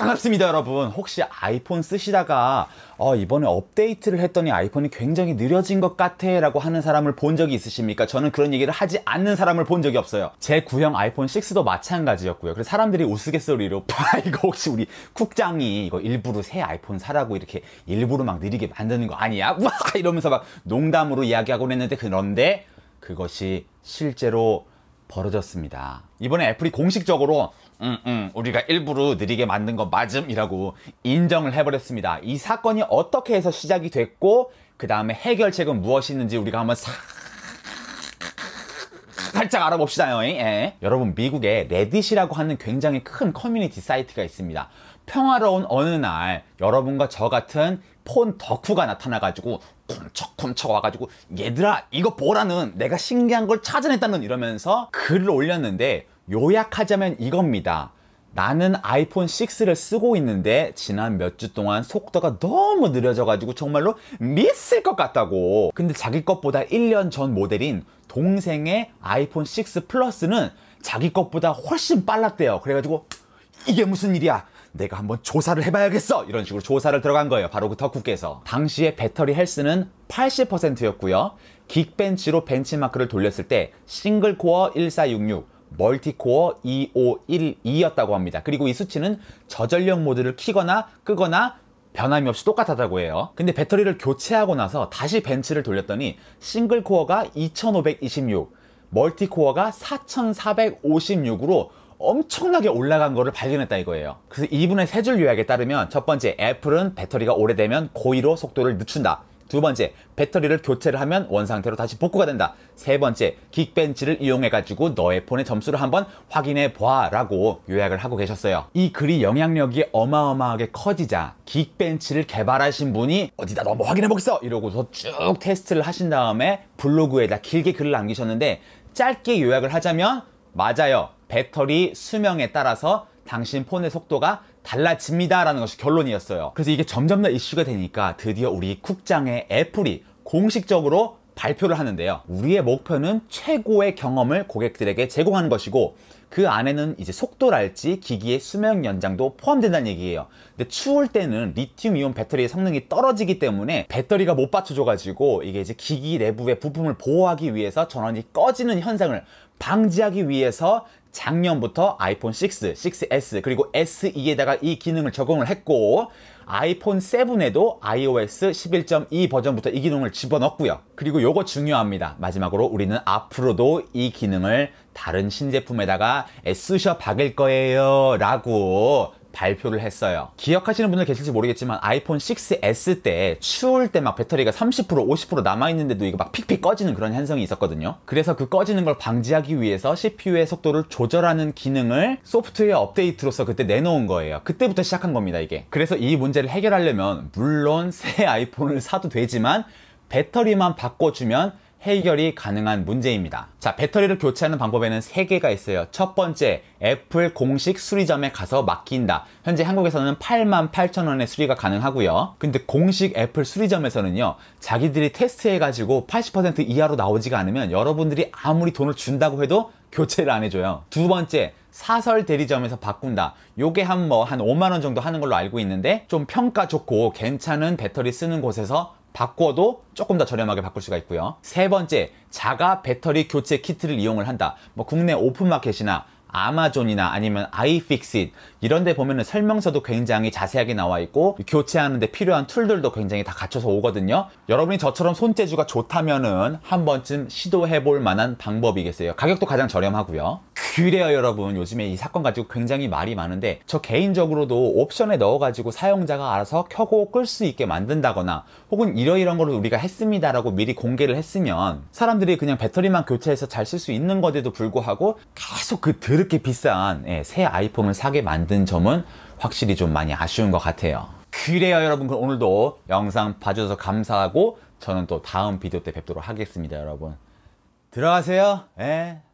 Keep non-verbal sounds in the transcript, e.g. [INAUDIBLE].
반갑습니다 여러분 혹시 아이폰 쓰시다가 어, 이번에 업데이트를 했더니 아이폰이 굉장히 느려진 것 같아 라고 하는 사람을 본 적이 있으십니까? 저는 그런 얘기를 하지 않는 사람을 본 적이 없어요 제 구형 아이폰 6도 마찬가지였고요 그래서 사람들이 우스갯소리로 봐 [LAUGHS] 이거 혹시 우리 쿡장이 이거 일부러 새 아이폰 사라고 이렇게 일부러 막 느리게 만드는 거 아니야? 와 [LAUGHS] 이러면서 막 농담으로 이야기하곤 했는데 그런데 그것이 실제로 벌어졌습니다. 이번에 애플이 공식적으로 음, 음, 우리가 일부러 느리게 만든 거 맞음이라고 인정을 해버렸습니다. 이 사건이 어떻게 해서 시작이 됐고 그 다음에 해결책은 무엇이 있는지 우리가 한번 싹 살짝 알아봅시다요. 예. 여러분 미국에 레딧이라고 하는 굉장히 큰 커뮤니티 사이트가 있습니다. 평화로운 어느 날 여러분과 저 같은 폰 덕후가 나타나가지고 콤척콤척 와가지고 얘들아 이거 보라는 내가 신기한 걸 찾아냈다는 이러면서 글을 올렸는데 요약하자면 이겁니다. 나는 아이폰 6를 쓰고 있는데 지난 몇 주 동안 속도가 너무 느려져가지고 정말로 미칠 것 같다고 근데 자기 것보다 1년 전 모델인 동생의 아이폰 6 플러스는 자기 것보다 훨씬 빨랐대요 그래가지고 이게 무슨 일이야 내가 한번 조사를 해봐야겠어 이런 식으로 조사를 들어간 거예요 바로 그 덕후께서 당시에 배터리 헬스는 80%였고요 긱벤치로 벤치마크를 돌렸을 때 싱글코어 1466 멀티코어 2512였다고 합니다. 그리고 이 수치는 저전력 모드를 키거나 끄거나 변함이 없이 똑같다고 해요. 근데 배터리를 교체하고 나서 다시 벤치를 돌렸더니 싱글코어가 2526, 멀티코어가 4456으로 엄청나게 올라간 거를 발견했다 이거예요. 그래서 이분의 세 줄 요약에 따르면 첫 번째 애플은 배터리가 오래되면 고의로 속도를 늦춘다. 두 번째, 배터리를 교체를 하면 원상태로 다시 복구가 된다. 세 번째, 긱벤치를 이용해가지고 너의 폰의 점수를 한번 확인해 보아라고 요약을 하고 계셨어요. 이 글이 영향력이 어마어마하게 커지자 긱벤치를 개발하신 분이 어디다 너한 확인해 보겠어 이러고서 쭉 테스트를 하신 다음에 블로그에다 길게 글을 남기셨는데 짧게 요약을 하자면 맞아요. 배터리 수명에 따라서 당신 폰의 속도가 달라집니다 라는 것이 결론이었어요 그래서 이게 점점 더 이슈가 되니까 드디어 우리 국장의 애플이 공식적으로 발표를 하는데요 우리의 목표는 최고의 경험을 고객들에게 제공하는 것이고 그 안에는 이제 속도랄지 기기의 수명 연장도 포함된다는 얘기예요. 근데 추울 때는 리튬 이온 배터리의 성능이 떨어지기 때문에 배터리가 못 받쳐줘가지고 이게 이제 기기 내부의 부품을 보호하기 위해서 전원이 꺼지는 현상을 방지하기 위해서 작년부터 아이폰 6, 6S 그리고 SE에다가 이 기능을 적용을 했고 아이폰 7에도 iOS 11.2 버전부터 이 기능을 집어넣었고요. 그리고 요거 중요합니다. 마지막으로 우리는 앞으로도 이 기능을 다른 신제품에다가 쓰셔 박을 거예요 라고 발표를 했어요 기억하시는 분들 계실지 모르겠지만 아이폰 6s 때 추울 때 막 배터리가 30% 50% 남아있는데도 이거 막 픽픽 꺼지는 그런 현상이 있었거든요 그래서 그 꺼지는 걸 방지하기 위해서 CPU의 속도를 조절하는 기능을 소프트웨어 업데이트로서 그때 내놓은 거예요 그때부터 시작한 겁니다 이게 그래서 이 문제를 해결하려면 물론 새 [LAUGHS] 아이폰을 사도 되지만 배터리만 바꿔주면 해결이 가능한 문제입니다. 자, 배터리를 교체하는 방법에는 세개가 있어요. 첫 번째, 애플 공식 수리점에 가서 맡긴다. 현재 한국에서는 8만 8천 원에 수리가 가능하고요. 근데 공식 애플 수리점에서는요, 자기들이 테스트해가지고 80% 이하로 나오지가 않으면 여러분들이 아무리 돈을 준다고 해도 교체를 안 해줘요. 두 번째, 사설 대리점에서 바꾼다. 요게 한 뭐한 뭐한 5만원 정도 하는 걸로 알고 있는데 좀 평가 좋고 괜찮은 배터리 쓰는 곳에서 바꿔도 조금 더 저렴하게 바꿀 수가 있고요. 세 번째, 자가 배터리 교체 키트를 이용을 한다. 뭐 국내 오픈마켓이나 아마존이나 아니면 아이픽싯 이런 데보면 설명서도 굉장히 자세하게 나와 있고 교체하는데 필요한 툴들도 굉장히 다 갖춰서 오거든요 여러분이 저처럼 손재주가 좋다면은 한 번쯤 시도해 볼 만한 방법이겠어요 가격도 가장 저렴하고요 귀래요 여러분 요즘에 이 사건 가지고 굉장히 말이 많은데 저 개인적으로도 옵션에 넣어가지고 사용자가 알아서 켜고 끌 수 있게 만든다거나 혹은 이러이런 거를 우리가 했습니다 라고 미리 공개를 했으면 사람들이 그냥 배터리만 교체해서 잘 쓸 수 있는 것에도 불구하고 계속 그 드럽게 비싼 예, 새 아이폰을 사게 만든 점은 확실히 좀 많이 아쉬운 것 같아요 그래요 여러분 그럼 오늘도 영상 봐주셔서 감사하고 저는 또 다음 비디오 때 뵙도록 하겠습니다 여러분 들어가세요 예.